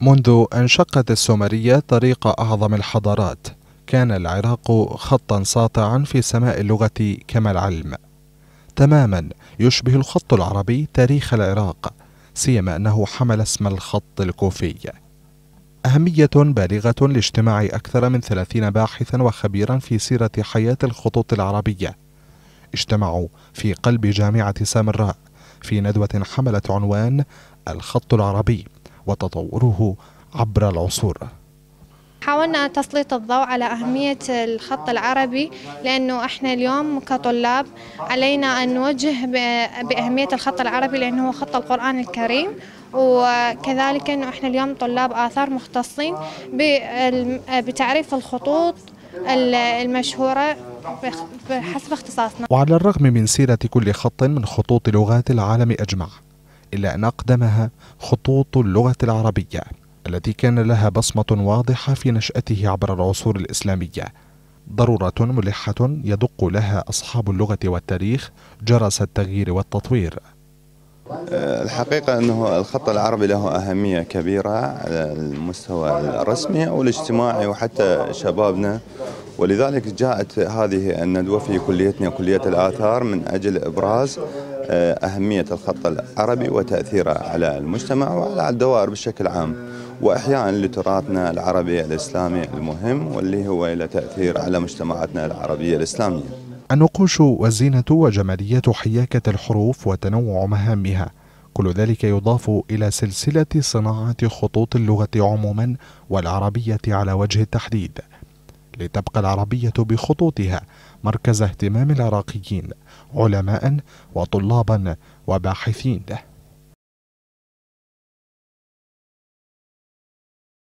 منذ أن شقت السومرية طريق أعظم الحضارات كان العراق خطا ساطعا في سماء اللغة كما العلم تماما يشبه الخط العربي تاريخ العراق سيما أنه حمل اسم الخط الكوفي أهمية بالغة لاجتماع أكثر من ثلاثين باحثا وخبيرا في سيرة حياة الخطوط العربية اجتمعوا في قلب جامعة سامراء في ندوة حملت عنوان الخط العربي وتطوره عبر العصور حاولنا تسليط الضوء على أهمية الخط العربي لأنه إحنا اليوم كطلاب علينا أن نوجه بأهمية الخط العربي لأنه هو خط القرآن الكريم وكذلك أنه إحنا اليوم طلاب آثار مختصين بتعريف الخطوط المشهورة حسب اختصاصنا وعلى الرغم من سيرة كل خط من خطوط لغات العالم أجمع إلا أن أقدمها خطوط اللغة العربية التي كان لها بصمة واضحة في نشأته عبر العصور الإسلامية ضرورة ملحة يدق لها أصحاب اللغة والتاريخ جرس التغيير والتطوير آه، الحقيقة أنه الخط العربي له أهمية كبيرة على المستوى الرسمي والاجتماعي وحتى شبابنا ولذلك جاءت هذه الندوة في كليتنا كلية الآثار من أجل إبراز آه، أهمية الخط العربي وتأثيره على المجتمع وعلى الدوائر بشكل عام وإحياء لتراثنا العربي الإسلامي المهم واللي هو له تأثير على مجتمعاتنا العربية الإسلامية النقوش والزينة وجمالية حياكة الحروف وتنوع مهامها كل ذلك يضاف إلى سلسلة صناعة خطوط اللغة عموما والعربية على وجه التحديد لتبقى العربية بخطوطها مركز اهتمام العراقيين علماء وطلابا وباحثين